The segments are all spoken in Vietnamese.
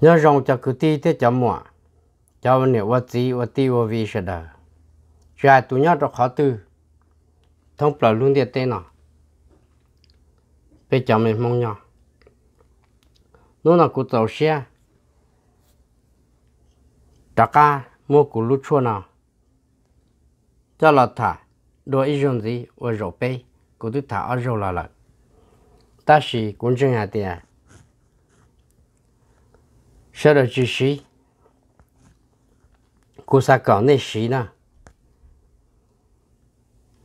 nhớ rong cho cứ ti thế cho mua cho nên vật gì vật ti vật vi sẽ đỡ ra tụi nhớ cho khó tư thông bờ luôn địa tên nào bây giờ mình mong nhau nó là cụ tàu xe trả ca mua cụ lút chua nào cho là thả đồ ít dùng gì ở rổ bê cụ tôi thả ở rổ là lợn ta chỉ cũng chẳng hạn tiền sau đó chỉ sĩ cô sa cỏ này sĩ nè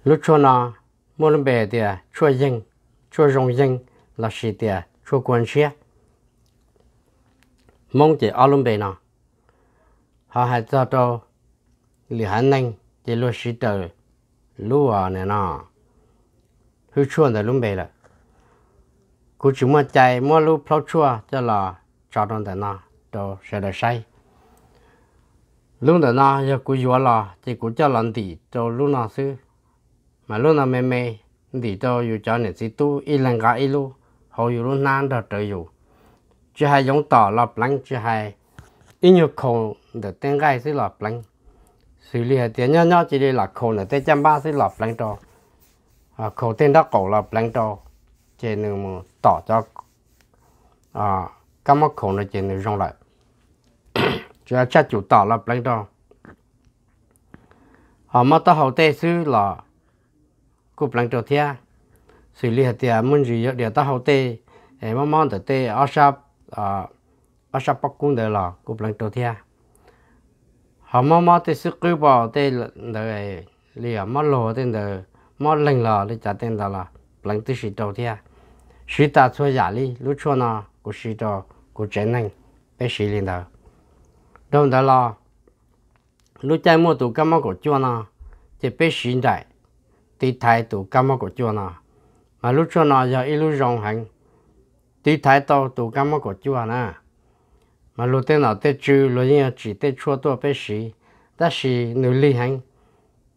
lúc cho nó mua thì cho dân cho rong dân là sĩ thì cho quan sĩ mong chỉ ở lên bè nè họ hãy cho tôi lì hắn nhanh chỉ lúc sĩ tờ lúc ở này nè hư chuồn tại lúc bè là cô chúng mà chạy mua lúc phao chua cho là cho đoàn tại nè cho sẽ là sai lúc đó na giờ cứ vừa là chỉ cứ cho lần thì cho lúc nào xứ mà lúc nào mê mê thì cho dù cho nên chỉ tu ít lần cả ít lu hầu dù lúc nào đó trời dù chỉ hay giống tỏ lập lăng chỉ hay ít nhiều khổ để tên gai xứ lập lăng xử lý tiền nhau nhỏ chỉ để là khổ để tên chăm ba xứ lập lăng cho à, khổ tên đó cổ lập lăng cho chỉ nên tỏ cho à các mắc khổ nó chỉ nên rong lại chúng ta chắc chủ tỏ là lấy đó họ mất tao hậu tê sư là cục lăng trò thia xử lý hạt tiền muốn gì để tao hậu tê em mà mong tê ở sắp ở sắp bắc cung để là cục lăng trò thia họ mà mong tới sư cứ bỏ tê để lìa mà lò tê đời mà lành là để trả tiền đó là lăng tư sĩ trò thia sĩ ta cho giả đi lúc cho nó của sĩ trò của chân năng bé sĩ lên đầu đông đó lo lúc chạy mua tụ cá mò cổ chua nó chỉ biết xin đại đi thay tụ cá mò cổ chua nó mà lúc chua nó giờ ít lúc rong hành đi thay tàu tụ cá mò cổ chua nè mà lúc tên nó tết chư lúc nhiên chỉ tết chua tua biết xí ta xí nữ lý hành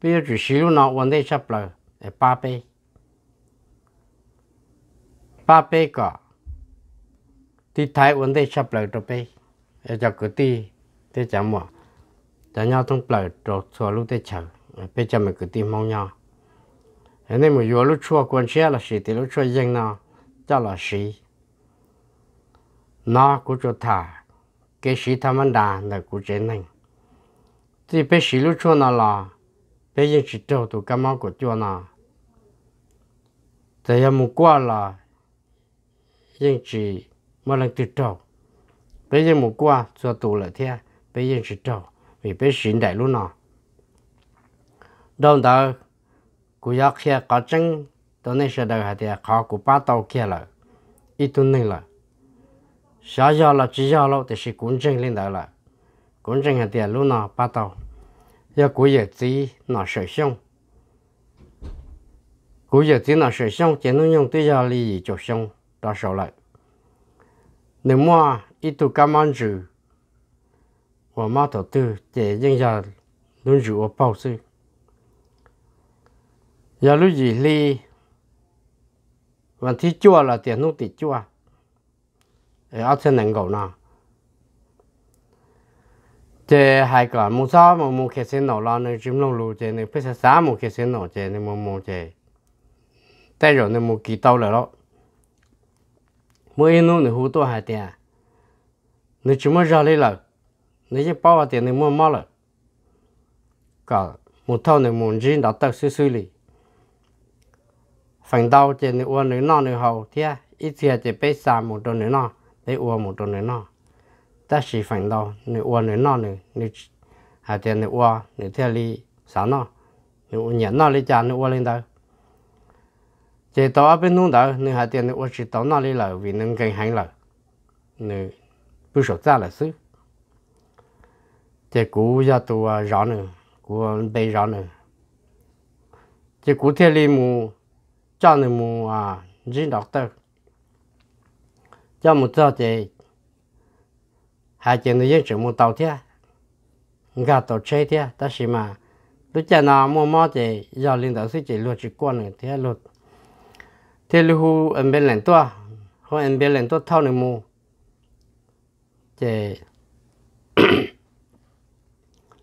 bây giờ chỉ xí lúc nó vấn đề sắp lờ để ba bê ba bê cả đi thay vấn đề sắp lờ đó bê để cho cái tí thế chẳng mà chả nhau thông bờ trò xua lúc thế chờ bây giờ mình cứ tìm mong nhau thế nên mình vừa lúc chua quan xe là gì thì lúc chua riêng nó cho là gì nó cũng cho thả cái gì tham ăn đà là cũng chế nành thì bây giờ lúc chua nó là bây giờ chỉ trâu tụ cái máu của chua nó thì em muốn qua là nhưng chỉ một lần từ trâu bây giờ muốn qua cho tụ lại theo bây giờ chỉ trâu vì bây xin đại luôn nọ đồng đó cú giáo kia có chân tôi nên sẽ đầu hạt thì khó cú ba tàu kia là ít tuần này là sáu giờ là chỉ giờ lâu thì sẽ cuốn chân lên đó là cuốn chân hạt thì luôn nọ ba tàu giờ cú giờ chỉ nọ sợi xong cú giờ chỉ nọ sợi xong chỉ nó dùng tới giờ ly gì chụp xong đó sầu lại nếu mà ít tu cam ăn rồi 我妈头都这人家轮住我报税，也轮住哩，问题做了点弄得做，哎，阿才能够呢。这还个木啥木木开始闹了，你怎弄路这你不是啥木开始闹这你木木这，带着你木几刀了咯，没弄你好多还点，你怎么绕来了？你一包啊点你摸摸了，噶木头你木筋打得碎碎哩，phần đầu chỉ 你 uo nữ nọ nữ hậu thế, ít thiệt chỉ bé xa một đôi nữ nọ, để uo một đôi nữ nọ, ta chỉ phần đầu nữ uo nữ nọ nữ nữ hà tiền nữ uo nữ theo li sáu nọ, nữ uo nhện nọ li cha nữ lên đâu, chỉ tao bên nung đâu nữ hà tiền nữ uo chỉ tao nọ li lợ vì nâng gần hành lợ, nữ bưu sổ ra là xứ chỉ cú giờ à rõ nữa cú à, bây rõ nữa chỉ cú thiên li mù cho nữa mù à chỉ đọc tơ cho một giờ chỉ hai chuyện nữa chỉ một tàu thế ngã tàu chơi thế ta xí mà lúc cha nào mua mò chỉ giờ linh đạo sư chỉ luật chỉ quan nữa thế luật thế lưu hu em bên lệnh tua hoặc em bên lãnh tua thao nữa mù chỉ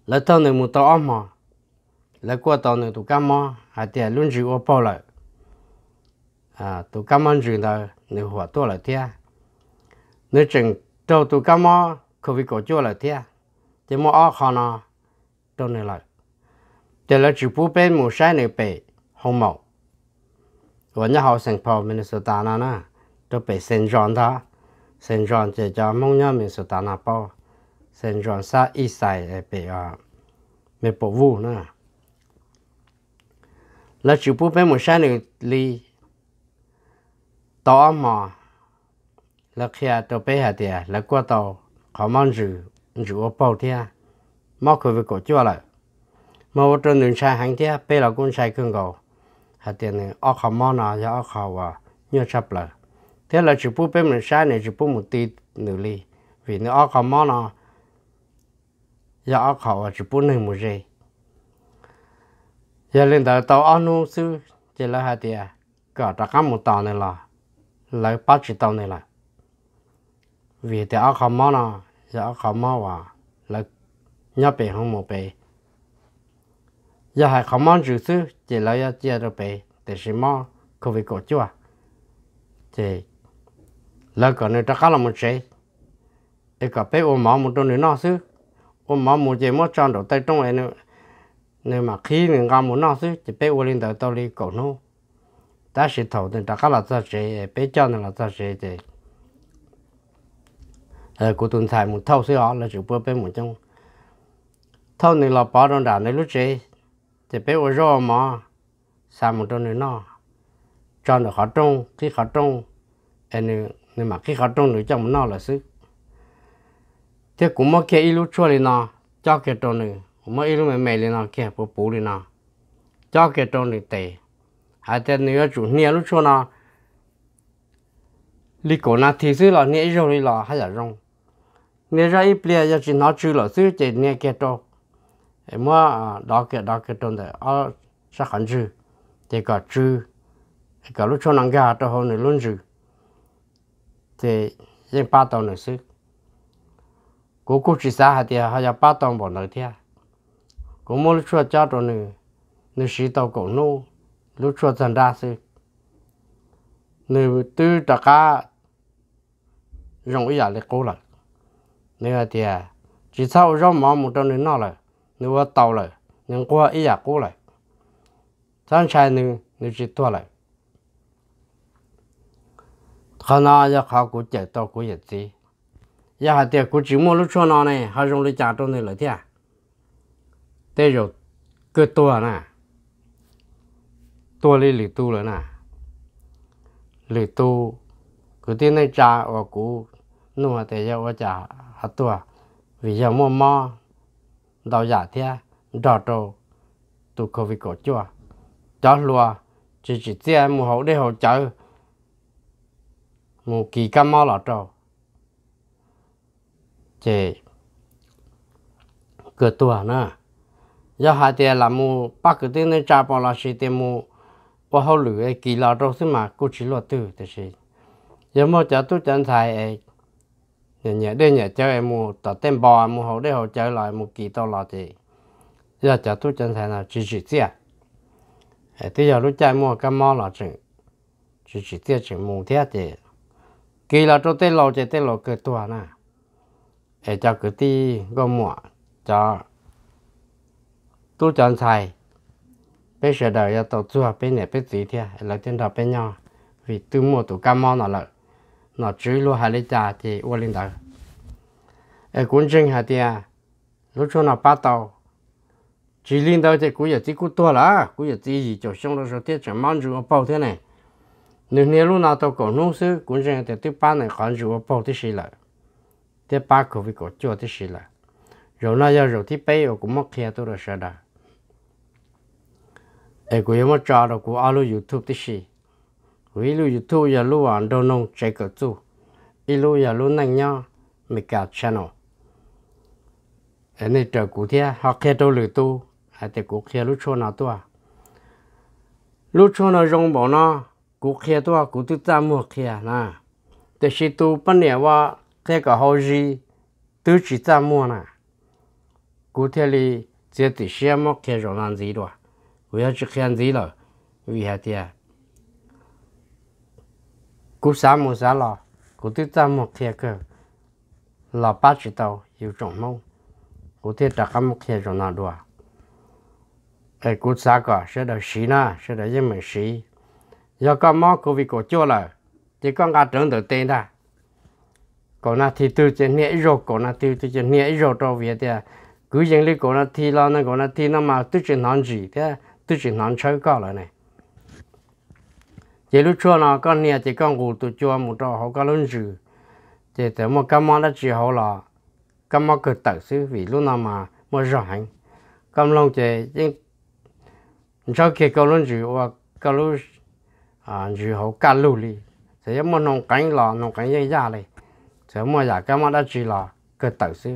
lấy tao này một tao ôm mà lấy qua tao này tụi cá mà, hai tiền luôn chỉ ô bao lại à tụi cá mò chịu đâu nếu hòa tao lại thế nếu chừng tao tụi cá mà, không bị cổ chua lại thế thì mà ăn khó nó tao này lại thì là chịu bù bên một sai này bể không mỏ và nhà họ thành phố Minnesota nó nè tôi bị sinh John đó sinh John chỉ cho mong nhớ đàn anh bao sen ron sa i sai e pe a me po vu na la chu pu pe mo sha ni li to ma la khia to pe ha tia la kwa to kho man ju ju o pau tia ma ko ve ko chua la ma wo tron nun sha hang tia pe la kun sai kun go ha tia ne o kho ma na ya o kho wa như sắp la thế là chỉ pu pe mo sha ni chỉ pu mo ti nữ li vì nó có món nào giờ ở khẩu chỉ bốn người một rể giờ lên đầu tàu ăn uống sư chỉ là hai tiền cả đã có một tàu này là lấy ba chỉ tàu này là vì thì ở khẩu máu nó giờ ở khẩu máu à là nhớ bể không một bể giờ hai khẩu máu chữ sư chỉ là giờ chia được bể để xem máu không bị cổ chua chỉ là cái này đã có là một rể cái cả bé ôm máu một đôi nữa nó sư 我冇冇只冇赚到在中诶呢，你嘛起人家冇闹事，就被我领导到你搞弄，但是头的大家老早谁，被叫人老早谁的，呃，古董财冇偷水好，那就不被冇中，偷你老包装厂的路谁，就被我肉嘛，三亩多你闹，赚到好中，去好中，哎你你嘛去好中你叫冇闹了事。thế cũng mất kia ilu chua lên nó cho kia trâu nữa mà mất ilu mẹ mẹ lên nó kia bố bố lên nó cho kia trâu nữa tệ hai thế nữa chủ nia lúc chua nó lý cổ na thì xứ là nia rồi là hay là rong nia ra ít bia giờ chỉ nó chữ là xứ chỉ nia kia trâu em mua đó kia đó kia trâu đấy ở sao khẩn chữ thì cả chữ cả lúc chua nàng gà trâu hơn nữa luôn chữ thì riêng ba tàu nữa xứ cô cô chỉ xa thì họ giờ ba tông bỏ lời thia cô muốn lúc chua cho nó nữ nữ sĩ tàu cổ nô lúc cho dần ra sư nữ tư đặc ca rong ý lại cố lại nữa thì chỉ sau rong mỏ một trong nó nọ lại nữ tàu lại nhưng qua ý là cố lại thằng trai nữ nó chỉ tua lại khả năng là khảo cổ chế tàu cổ gì giờ hạt dạ, tiệc của chữ mua lúc cho nó này họ dùng lấy trả trong này là thế à thế rồi cứ tua nè tua lấy lì tu rồi nè lì tu cứ tin này trả ở cũ nua thế giờ ở trả hạt tua vì giờ mua mò đào giả thế à, đào trâu tu covid cổ chua đó lùa chỉ chỉ tiền à, mua hậu để hậu chở mua kỳ cam mò lọ trâu chế cơ tua na giờ hai te la mu pa cái te ne cha pa la shi te mu pa ho lu e ki la do se ma ku chi lo tu thế, shi ya mo cha tu chân thai ấy, nhẹ nhẹ đây nhẹ chơi em mu tao tem bò mu hậu đây hậu chơi lại mu kỳ tao là gì giờ cha tu chân thầy là chỉ chỉ tiếc à bây giờ lúc chơi mu cái mò là chừng chỉ chỉ tiếc chừng mu tiếc gì kỳ là cho tên lâu chơi tên lâu cơ tua na ai cho cái tí gom mỏ cho tu chọn xài bây giờ đời giờ tổ chùa bên này bên gì thế là trên đầu bên nhau vì tư mua tụ cam mò nó lợi nó luôn hai lấy trà thì uo lên đời ai cũng chừng hai tia lúc cho nó bắt đầu chỉ lên đầu thì cũng giờ chỉ cũng to là cũng giờ chỉ gì cho xong rồi rồi tiếp chẳng mang 住我包 thế này nếu nếu lúc nào tôi còn nông sư cũng chừng thì tiếp ban này còn 住我包 thì xí lợi thế ba cổ với cổ chua thế xí là rồi nó giờ rồi thì bây giờ cũng mất kia tôi là sao đó ai cũng có mất trò đâu cũng alo youtube thế gì ví dụ youtube giờ lu ăn đồ nông chạy cỡ chú ít lu giờ lu nâng nhau mình cả channel anh ấy trở cụ thế học kia đâu lười tu hay thì cụ kia lúc chua nào tu à lúc chua nó rong bỏ nó cụ kia tu à cụ tự ta mua kia à, nè thế xí tu bên này ว่า thế cả hầu gì tứ chỉ ta mua nè cụ thể là chỉ tự xe móc kia rồi làm gì đó vì chỉ khen rồi vì hạt tiền cụ xã mua xã lò cụ tứ ta mua kia cơ là ba chỉ tàu yêu trọng mông cụ thể đặt cái móc kia rồi làm đó ai cụ xã được xí na sẽ được những mình xí do cái móc của vị cổ chua là chỉ có ngã trưởng tự tên thôi cổ na thì tôi chỉ nhẹ rồi cổ na thì tôi chỉ nhẹ rồi cho việc thì à. cứ những lúc cổ na thì lo nó cổ na thì nó mà tôi chỉ nói gì thế tôi chỉ nói chơi cả rồi này chỉ lúc cho nó con nhẹ chỉ con ngủ tôi chua một trò họ có luôn gì chỉ tới một cái mà nó chỉ họ là cái mà cực tử xứ vì lúc nào mà mà rảnh cái lòng chỉ những sau khi có luôn gì và câu lúc à gì họ cá lù đi thì một nông cảnh là nông cảnh dây da này thế mà giờ cái mà đã chỉ là cái tử xí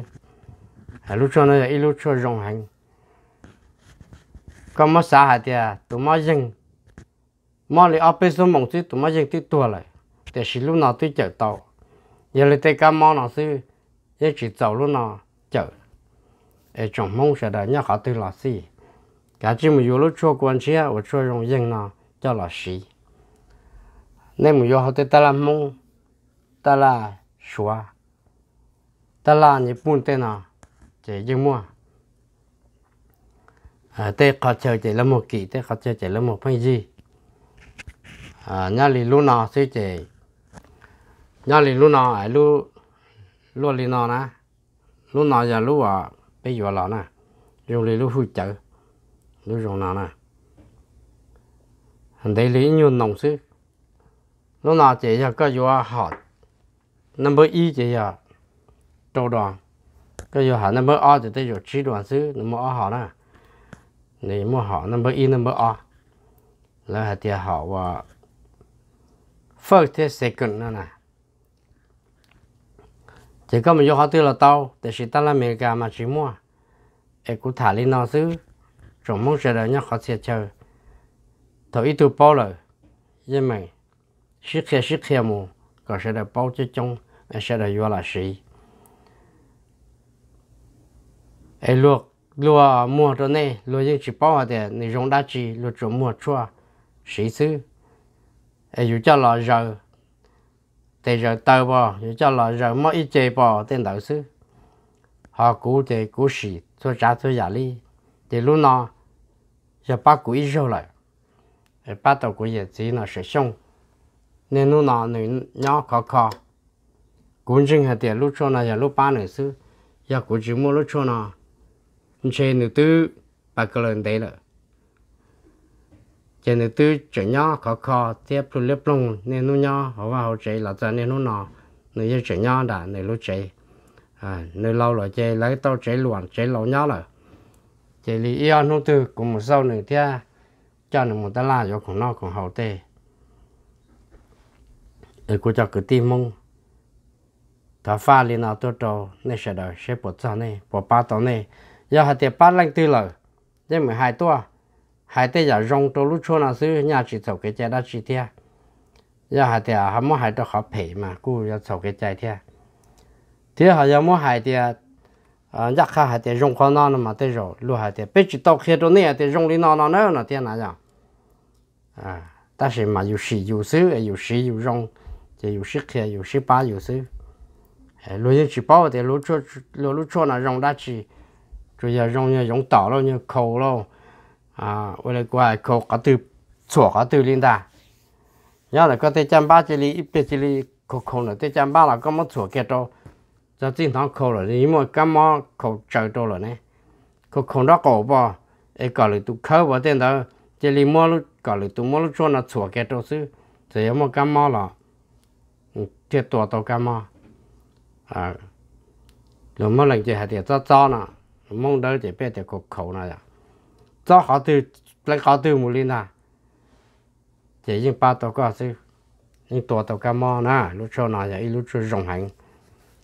hay lúc cho nó là lúc cho rong hành có mà xã hạt thì tụi mà dừng mà lại ở bên số mong xí tụi mà dừng tí tua lại để xí lúc nào tí chở tàu giờ lại tới cái mà nó xí giờ chỉ tàu lúc nào chở ở trong mong sẽ đợi nhớ họ tư là xí cả chỉ mà vô lúc cho quan xí à, cho rong dừng nào cho là xí nên mà vô họ tới ta làm mong ta là xóa Tất là nhị bún tên à chỉ dùng mua à tê khó chờ chỉ là một kỳ tê khó chờ chỉ là một phong gì à nhà lì lúc nào sẽ chỉ nhà lì lúc nào ai lúc lúc lì nào nè lúc nào giờ lúc à bây giờ là nè dùng lì lúc hụt chở lúc dùng nọ nè hình đấy lý nhiều nồng sư lúc nọ chỉ là có vô học number 1 chỉ là trâu đoàn cái giờ họ number 2 thì tới giờ chỉ đoàn xứ number o họ nè này mua họ number 1, number o là hạt thì họ và first thế second nữa nè chỉ có mình vô họ tư là tàu để chỉ ta là miền cả mà chỉ mua e cũng thả lên nó xứ trong mong chờ đợi nhau họ sẽ chờ thôi ít tu bao rồi nhưng mà sức khỏe sức khỏe mù có sẽ được bao chứ chung sẽ là do là gì? ai lúa lúa mua cho này lúa những chỉ bao để này rong đá chỉ lúa chỗ mua cho sĩ sư ai dù cho là giờ thì giờ tàu bò dù cho là giờ mất ít chế bò tên đạo sư họ cũ thì cũ sĩ cho trả cho giả đi thì lúc nào giờ bắt cũ ít rồi lại bắt đầu cũ giờ chỉ là sẽ xong nên lúc nào nữ nhỏ khó khó cũng chính là tiền lúc cho nó giờ lúc ba nữa xứ giờ cũng chỉ mua lúc cho na chơi nữa tư ba cái lên đấy nữa chơi nữa tư chơi nhau khó khó tiếp tục lép lông nên nó nhau họ vào họ chơi là cho nên nó nọ nữa giờ chơi nhau đã nữa lúc chơi à nữa lâu rồi chơi lấy tao chơi loạn chơi lâu nhau rồi chơi lý yêu nó tư cũng một sau này thì cho nó một ta la cho của nó của hậu tê để cô cho cứ tim mông ta pha lên nào tôi trâu nên sẽ đợi sẽ bỏ cho nè bỏ ba tàu nè giờ hạt tiền ba lăng tư lợ để mười hai tua hai tay giờ rong tôi lúc chua là xứ nhà chỉ sầu cái chai đã chỉ thia giờ hạt tiền hàm mua hai tôi khó phê mà cứ giờ sầu cái chai thia thế họ giờ mua hai tiền à ờ, nhắc ha hai tiền rong khó non mà tới rồi lúc hai tiền bây chỉ tàu kia tôi nè tiền rong đi nào non nữa là tiền nào giờ à ta sẽ mà dù rong chỉ lo ye chỉ bảo thì lúc cho lúc lúc cho là rong đã chỉ rồi giờ rong như rong tỏ lo như khâu lo à vậy là qua khâu cả từ chỗ cả từ liên đà nhớ là có thể chăm ba chỉ lý ít biết chỉ lý khâu khâu là thể chăm ba là có một chỗ kia đâu giờ chính thằng khâu rồi nhưng mà cái mà khâu trời đâu rồi này khâu khâu đó cổ bao, ấy cả là tụ khâu vào tên đó chỉ lý mỏ lúc cả là tụ mỏ lúc cho là chỗ kia đâu chứ thì mỗi cái mỏ là thiệt tổ đâu cái mỏ à rồi mong lần chỉ hay cho cho nè mong đỡ chỉ biết thì cục khẩu nè cho họ từ lấy họ từ mù lên nè chỉ những ba tàu có sự những tàu tàu cá mò nè lúc cho nè giờ lúc cho rồng hành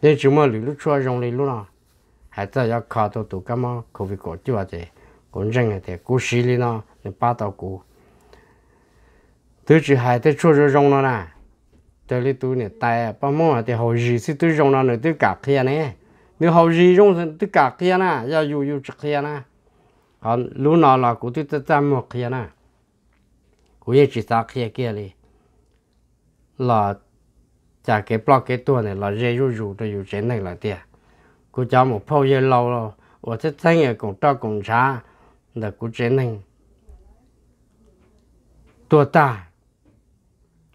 nên chúng mà lúc cho rồng lên lúc nào hay cho giờ khó tàu tàu cá mò khẩu vị cổ chưa thì cũng răng thì cố xí lên nè nên ba tàu cố từ chỉ hay tới cho rồng nè tới lúc tôi nè tay bà mua thì hồi gì thì tôi dùng nó nữa tôi cả kia nè nếu hồi gì dùng thì tôi cả kia nè giờ dù dù chắc kia nè còn lúc nào là cũng tôi tôi mua kia nè cũng chỉ ta kia kia đi là chả cái block cái tuần này là dễ dù dù tôi dùng trên này là tiền cũng cháu một phao dây lâu rồi và thích thanh ở cũng cho cũng xa là cũng trên này tua ta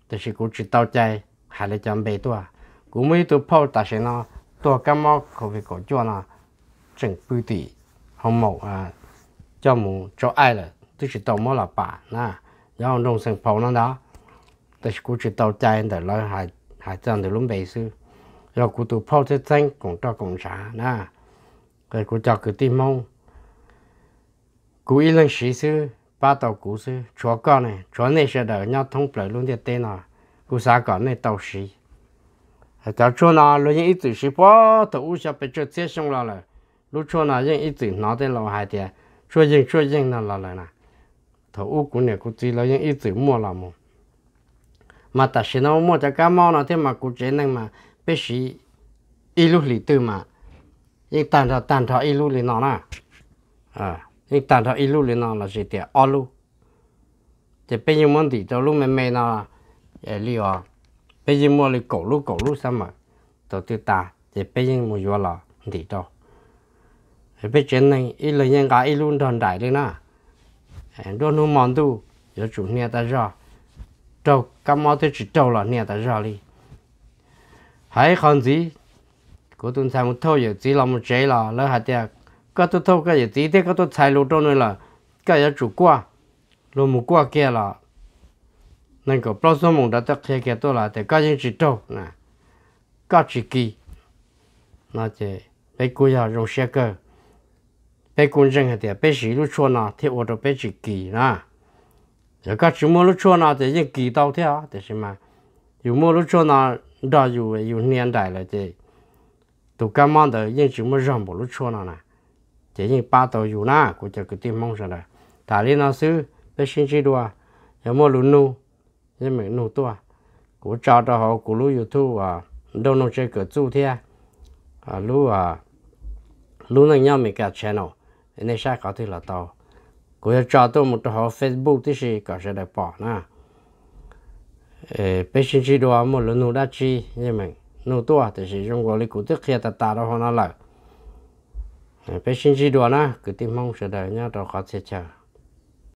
thì sẽ cũng chỉ tao chạy hay là chọn bể cũng mấy tụ phao ta sẽ nó tua có việc có cho nó chỉnh bưu tỷ không mổ à cho mù cho ai là tôi chỉ tao mỏ là bà na do ông đông sinh phao nó đó thì sẽ cũng chỉ tao để lo hại hại chọn để luôn bể sư rồi cũng tụ phao thế thanh cũng cho cũng trả na rồi cũng cho cứ tim mong cũng ít lần sĩ sư ba đầu cú sư chúa con này chúa này sẽ đỡ nhau thông bởi luôn tiền tên nào cú xã con này tàu sĩ cháu chúa nào lúc những ít tuổi sĩ bỏ tàu u sẽ bị chúa chết xong rồi là lúc chúa nào những ít tuổi nó tên là hai tiền chúa dân chúa dân nào là là nè tàu u cũng này cũng chỉ là những ít tuổi mua là mua mà ta sẽ nó mua cho cá mau nào thế mà cú chế này mà bé sĩ ít lúc lì tư mà nhưng tàn thọ tàn thọ ít lúc lì nó nè à nhưng tàn đó ilu lên nào là gì tiệt alu chỉ bây giờ món thì cho lúc mẹ mẹ nào, là li à bây giờ mua li cổ lu cổ lu sao mà tổ tư ta chỉ bây giờ mua vô là thì cho bây giờ này ilu nhân cả ilu đòn đại đấy na đôi nu mòn tu giờ chủ nhà ta ra trâu cá mò thì chỉ trâu là nhà ta ra đi hãy còn gì của tuần sau một thôi giờ chỉ là một chế là lỡ hạt tiệt ก็ตัวเท่าก็อย่าตีเด็กก็ตัวชายลูกโตนี่ละก็อย่าจุกว่าลูกมุกว่าแก่ละนั่นก็ปลอดสมองได้ตักแค่แก่ตัวละแต่ก็ยังจิตโตนะก็จิกี那这被古要用些个被古人还得被谁路说呢？替我都被自己啦。要搞什么路说呢？这些几刀条，这是嘛？有么路说呢？到有有年代了，这都干嘛的？人怎么让不路说了呢？thế nhưng ba tàu dù na của chợ cái tim mong rằng là thả đi nó xứ để xin chỉ đua giờ mua lúa nu nhưng mình nu tua của cho đó họ của lúa dù thu à đâu nó chơi cửa chu thế à lúa à lúa này nhau mình cả channel nên sao có thể là tàu của cho tôi một họ facebook thì gì có sẽ được bỏ na bé xin chỉ đua mua lúa nu đã chi nhưng mình nu tua thì chỉ trong gọi lý của tức khi ta ta đó họ nó lại bây giờ chỉ đó na cứ tìm mong sẽ đợi nhau đó khó sẽ chờ